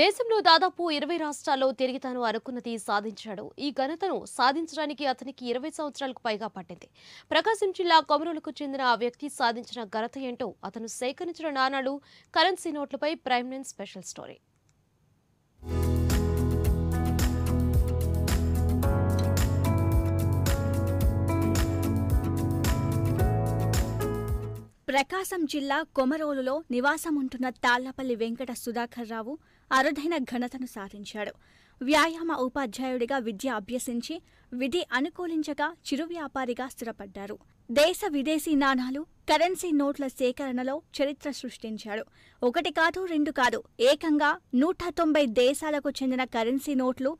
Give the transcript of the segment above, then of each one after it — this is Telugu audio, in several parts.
దేశంలో దాదాపు ఇరవై రాష్ట్రాల్లో తిరిగి తాను అనుకున్నది సాధించాడు ఈ ఘనతను సాధించడానికి అతనికి ఇరవై సంవత్సరాలకు పైగా పట్టింది ప్రకాశం జిల్లా కొమరులకు చెందిన ఆ వ్యక్తి సాధించిన ఘనత ఏంటో అతను సేకరించిన నాణాలు కరెన్సీ నోట్లపై ప్రైమ్ స్పెషల్ స్టోరీ ప్రకాశం జిల్లా కొమరోలులో నివాసముంటున్న తాళ్లపల్లి వెంకట సుధాకర్ రావు అరుదైన ఘనతను సాధించాడు వ్యాయామ ఉపాధ్యాయుడిగా విద్య అభ్యసించి విధి అనుకూలించగా చిరు వ్యాపారిగా స్థిరపడ్డారు దేశ విదేశీ నాణాలు కరెన్సీ నోట్ల సేకరణలో చరిత్ర సృష్టించాడు ఒకటి కాదు రెండు కాదు ఏకంగా నూట తొంభై దేశాలకు చెందిన కరెన్సీ నోట్లు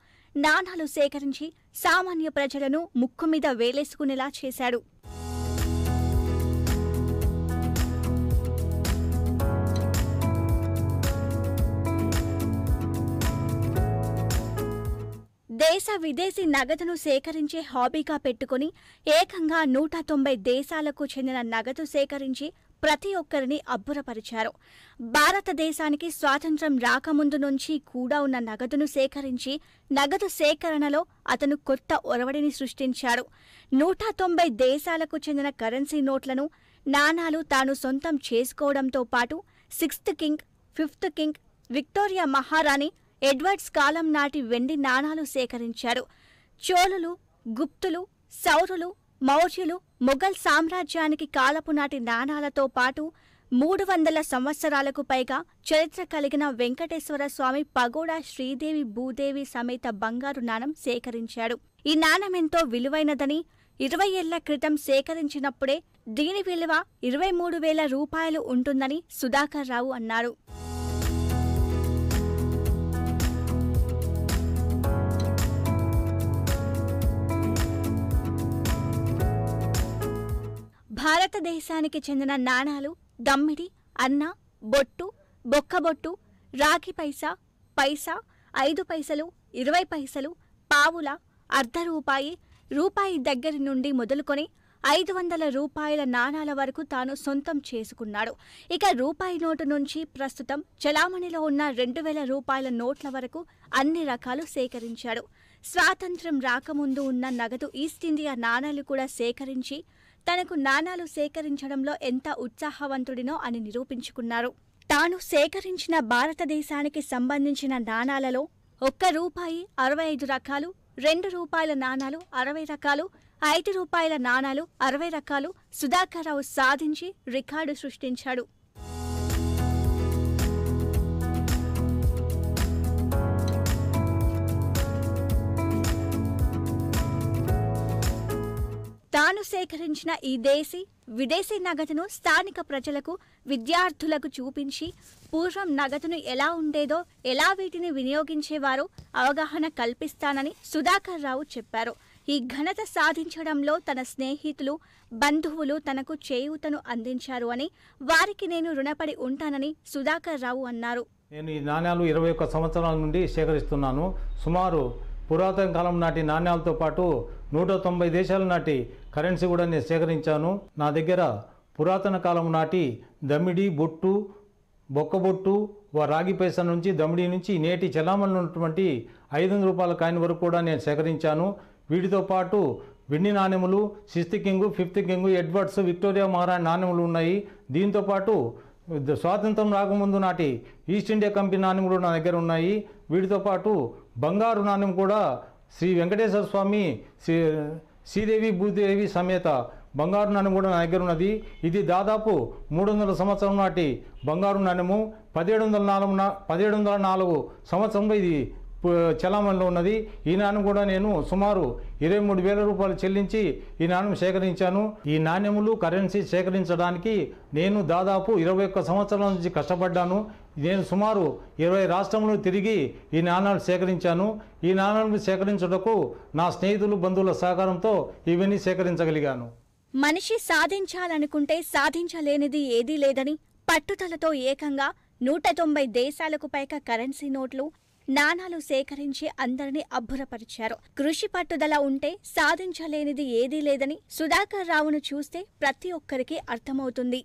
నాణాలు సేకరించి సామాన్య ప్రజలను ముక్కు మీద వేలేసుకునేలా చేశాడు దేశ విదేశీ నగదును సేకరించే హాబీగా పెట్టుకుని ఏకంగా నూట తొంభై దేశాలకు చెందిన నగదు సేకరించి ప్రతి ఒక్కరిని అబ్బురపరిచారు భారతదేశానికి స్వాతంత్ర్యం రాకముందు నుంచి కూడా ఉన్న నగదును సేకరించి నగదు సేకరణలో అతను కొత్త ఒరవడిని సృష్టించాడు నూట తొంభై దేశాలకు చెందిన కరెన్సీ నోట్లను నాణాలు తాను సొంతం చేసుకోవడంతో పాటు sixth king fifth king Victoria మహారాణి ఎడ్వర్డ్స్ కాలం నాటి వెండి నాణాలు సేకరించారు చోళులు గుప్తులు సౌరులు మౌర్యులు మొఘల్ సామ్రాజ్యానికి కాలపు నాటి నాణాలతో పాటు మూడు వందల సంవత్సరాలకు పైగా చరిత్ర కలిగిన వెంకటేశ్వర స్వామి పగోడా శ్రీదేవి భూదేవి సమేత బంగారు నాణం సేకరించాడు ఈ నాణం ఎంతో విలువైనదని ఇరవై ఏళ్ల క్రితం సేకరించినప్పుడే దీని విలువ ఇరవై మూడు వేల రూపాయలు ఉంటుందని సుధాకర్ రావు అన్నారు భారతదేశానికి చెందిన నాణాలు దమ్మిడి అన్న బొట్టు బొక్కబొట్టు రాగి పైసా పైసా ఐదు పైసలు ఇరవై పైసలు పావుల అర్ధ రూపాయి రూపాయి దగ్గరి నుండి మొదలుకొని ఐదు వందల రూపాయల నాణాల వరకు తాను సొంతం చేసుకున్నాడు ఇక రూపాయి నోటు నుంచి ప్రస్తుతం చలామణిలో ఉన్న రెండు వేల రూపాయల నోట్ల వరకు అన్ని రకాలు సేకరించాడు స్వాతంత్ర్యం రాకముందు ఉన్న నగదు ఈస్ట్ ఇండియా నాణాలు కూడా సేకరించి తనకు నాణాలు సేకరించడంలో ఎంత ఉత్సాహవంతుడినో అని నిరూపించుకున్నారు తాను సేకరించిన భారతదేశానికి సంబంధించిన నాణాలలో ఒక్క రూపాయి అరవై ఐదు రకాలు రెండు రూపాయల నాణాలు అరవై రకాలు ఐదు రూపాయల నాణాలు అరవై రకాలు రావు సాధించి రికార్డు సృష్టించాడు తాను సేకరించిన ఈ దేశీ విదేశీ నగదును స్థానిక ప్రజలకు విద్యార్థులకు చూపించి పూర్వం నగదును ఎలా ఉండేదో ఎలా వీటిని వినియోగించేవారు అవగాహన కల్పిస్తానని సుధాకర్ రావు చెప్పారు ఈ ఘనత సాధించడంలో తన స్నేహితులు బంధువులు తనకు చేయూతను అందించారు అని వారికి నేను రుణపడి ఉంటానని సుధాకర్ రావు అన్నారు నేను ఈ నాణ్యాలు ఇరవై ఒక్క సంవత్సరాల నుండి సేకరిస్తున్నాను సుమారు పురాతన కాలం నాటి నాణ్యాలతో పాటు నూట తొంభై దేశాల నాటి కరెన్సీ కూడా నేను సేకరించాను నా దగ్గర పురాతన కాలం నాటి దమిడి బొట్టు బొక్కబొట్టు రాగి పైసా నుంచి దమిడి నుంచి నేటి చలామణి ఉన్నటువంటి ఐదు వందల రూపాయల కాయిన్ వరకు కూడా నేను సేకరించాను వీటితో పాటు వెండి నాణ్యములు sixth king fifth king Edwards Victoria మహారాణి నాణ్యములు ఉన్నాయి దీంతోపాటు స్వాతంత్రం రాకముందు నాటి ఈస్ట్ ఇండియా కంపెనీ నాణ్యములు నా దగ్గర ఉన్నాయి వీటితో పాటు బంగారు నాణ్యం కూడా శ్రీ వెంకటేశ్వర స్వామి శ్రీ శ్రీదేవి భూదేవి సమేత బంగారు నాణ్యం కూడా నా దగ్గర ఉన్నది ఇది దాదాపు మూడు వందల సంవత్సరం నాటి బంగారు నాణ్యము పదిహేడు వందల నాలుగు పదిహేడు వందల నాలుగు సంవత్సరంలో ఇది చలామణిలో ఉన్నది ఈ నాణ్యం కూడా నేను సుమారు ఇరవై మూడు వేల రూపాయలు చెల్లించి ఈ నాణ్యం సేకరించాను ఈ నాణ్యములు కరెన్సీ సేకరించడానికి నేను దాదాపు ఇరవై ఒక్క సంవత్సరాల నుంచి కష్టపడ్డాను నేను సుమారు ఇరవై రాష్ట్రములు తిరిగి ఈ నాణాలు సేకరించాను ఈ నాణాలను సేకరించుటకు నా స్నేహితులు బంధువుల సహకారంతో ఇవన్నీ సేకరించగలిగాను మనిషి సాధించాలనుకుంటే సాధించలేనిది ఏదీ లేదని పట్టుదలతో ఏకంగా నూట తొంభై దేశాలకు పైగా కరెన్సీ నోట్లు నాణాలు సేకరించి అందరినీ అబ్బురపరిచారు కృషి పట్టుదల ఉంటే సాధించలేనిది ఏదీ లేదని సుధాకర్ రావును చూస్తే ప్రతి ఒక్కరికి అర్థమవుతుంది